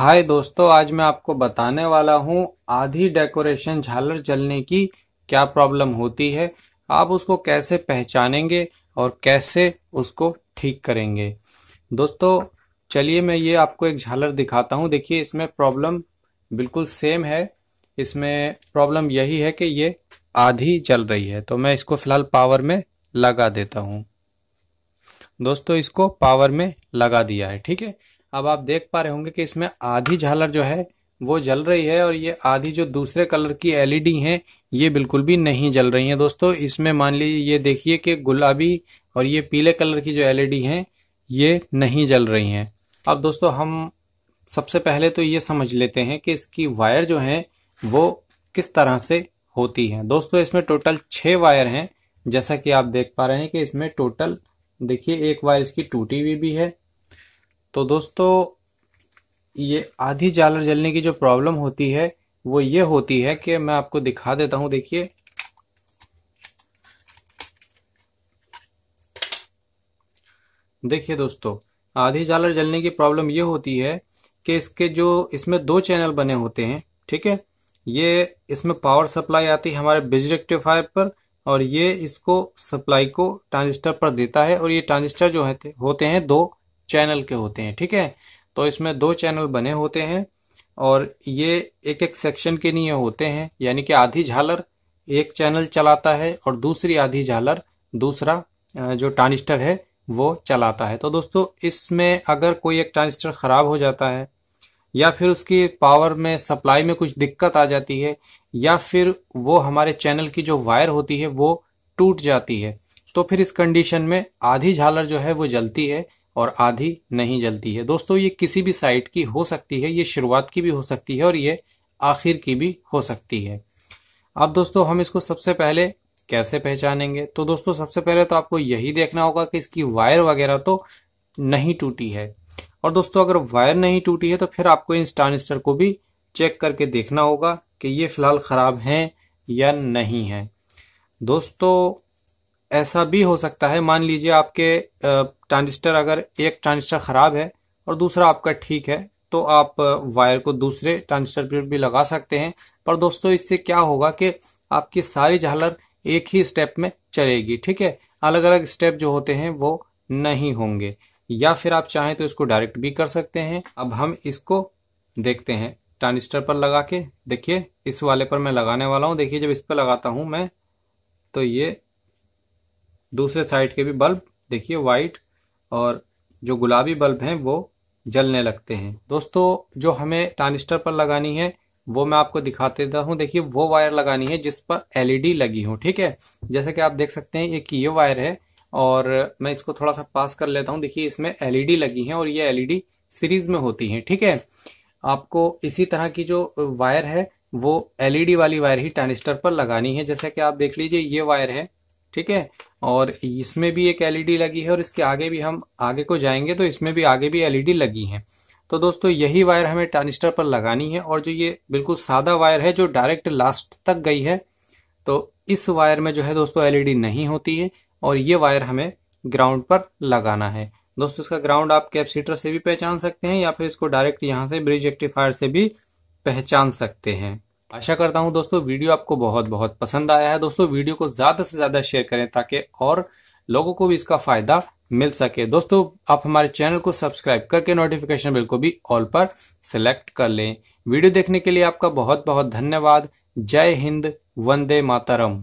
हाय दोस्तों आज मैं आपको बताने वाला हूँ आधी डेकोरेशन झालर जलने की क्या प्रॉब्लम होती है आप उसको कैसे पहचानेंगे और कैसे उसको ठीक करेंगे दोस्तों चलिए मैं ये आपको एक झालर दिखाता हूँ देखिए इसमें प्रॉब्लम बिल्कुल सेम है इसमें प्रॉब्लम यही है कि ये आधी जल रही है तो मैं इसको फिलहाल पावर में लगा देता हूँ दोस्तों इसको पावर में लगा दिया है ठीक है अब आप देख पा रहे होंगे कि इसमें आधी झालर जो है वो जल रही है और ये आधी जो दूसरे कलर की एलईडी e हैं ये बिल्कुल भी नहीं जल रही हैं दोस्तों इसमें मान लीजिए ये देखिए कि गुलाबी और ये पीले कलर की जो एलईडी e हैं ये नहीं जल रही हैं अब दोस्तों हम सबसे पहले तो ये समझ लेते हैं कि इसकी वायर जो है वो किस तरह से होती है दोस्तों इसमें टोटल छः वायर हैं जैसा कि आप देख पा रहे हैं कि इसमें टोटल देखिए एक वायर इसकी टूटी हुई भी है तो दोस्तों ये आधी जालर जलने की जो प्रॉब्लम होती है वो ये होती है कि मैं आपको दिखा देता हूं देखिए देखिए दोस्तों आधी जालर जलने की प्रॉब्लम ये होती है कि इसके जो इसमें दो चैनल बने होते हैं ठीक है ये इसमें पावर सप्लाई आती है हमारे बिजली रेक्टिफायर पर और ये इसको सप्लाई को ट्रांजिस्टर पर देता है और ये ट्रांजिस्टर जो है होते हैं दो चैनल के होते हैं ठीक है तो इसमें दो चैनल बने होते हैं और ये एक एक सेक्शन के लिए होते हैं यानी कि आधी झालर एक चैनल चलाता है और दूसरी आधी झालर दूसरा जो ट्रांजिस्टर है वो चलाता है तो दोस्तों इसमें अगर कोई एक ट्रांजिस्टर ख़राब हो जाता है या फिर उसकी पावर में सप्लाई में कुछ दिक्कत आ जाती है या फिर वो हमारे चैनल की जो वायर होती है वो टूट जाती है तो फिर इस कंडीशन में आधी झालर जो है वो जलती है और आधी नहीं जलती है दोस्तों ये किसी भी साइट की हो सकती है ये शुरुआत की भी हो सकती है और ये आखिर की भी हो सकती है अब दोस्तों हम इसको सबसे पहले कैसे पहचानेंगे तो दोस्तों सबसे पहले तो आपको यही देखना होगा कि इसकी वायर वगैरह तो नहीं टूटी है और दोस्तों अगर वायर नहीं टूटी है तो फिर आपको इन स्टानिस्टर को भी चेक करके देखना होगा कि ये फिलहाल ख़राब हैं या नहीं है दोस्तों ऐसा भी हो सकता है मान लीजिए आपके ट्रांजिस्टर अगर एक ट्रांजिस्टर ख़राब है और दूसरा आपका ठीक है तो आप वायर को दूसरे ट्रांजिस्टर पर भी लगा सकते हैं पर दोस्तों इससे क्या होगा कि आपकी सारी झालर एक ही स्टेप में चलेगी ठीक है अलग अलग स्टेप जो होते हैं वो नहीं होंगे या फिर आप चाहें तो इसको डायरेक्ट भी कर सकते हैं अब हम इसको देखते हैं ट्रांजिस्टर पर लगा के देखिए इस वाले पर मैं लगाने वाला हूँ देखिए जब इस पर लगाता हूँ मैं तो ये दूसरे साइड के भी बल्ब देखिए वाइट और जो गुलाबी बल्ब हैं वो जलने लगते हैं दोस्तों जो हमें ट्रांजिस्टर पर लगानी है वो मैं आपको दिखाते देता हूँ देखिए वो वायर लगानी है जिस पर एलईडी e लगी हो ठीक है जैसे कि आप देख सकते हैं एक ये वायर है और मैं इसको थोड़ा सा पास कर लेता हूँ देखिए इसमें एलईडी e लगी है और ये एलईडी सीरीज e में होती है ठीक है आपको इसी तरह की जो वायर है वो एलईडी वाली वायर ही ट्रांजिस्टर पर लगानी है जैसे कि आप देख लीजिए ये वायर है ठीक है और इसमें भी एक एलईडी e लगी है और इसके आगे भी हम आगे को जाएंगे तो इसमें भी आगे भी एलईडी e लगी है तो दोस्तों यही वायर हमें ट्रांजिस्टर पर लगानी है और जो ये बिल्कुल सादा वायर है जो डायरेक्ट लास्ट तक गई है तो इस वायर में जो है दोस्तों एलईडी e नहीं होती है और ये वायर हमें ग्राउंड पर लगाना है दोस्तों इसका ग्राउंड आप कैपेसिटर से भी पहचान सकते हैं या फिर इसको डायरेक्ट यहाँ से ब्रिज रेक्टिफायर से भी पहचान सकते हैं आशा करता हूँ दोस्तों वीडियो आपको बहुत बहुत पसंद आया है दोस्तों वीडियो को ज़्यादा से ज़्यादा शेयर करें ताकि और लोगों को भी इसका फ़ायदा मिल सके दोस्तों आप हमारे चैनल को सब्सक्राइब करके नोटिफिकेशन बिल को भी ऑल पर सिलेक्ट कर लें वीडियो देखने के लिए आपका बहुत बहुत धन्यवाद जय हिंद वंदे मातरम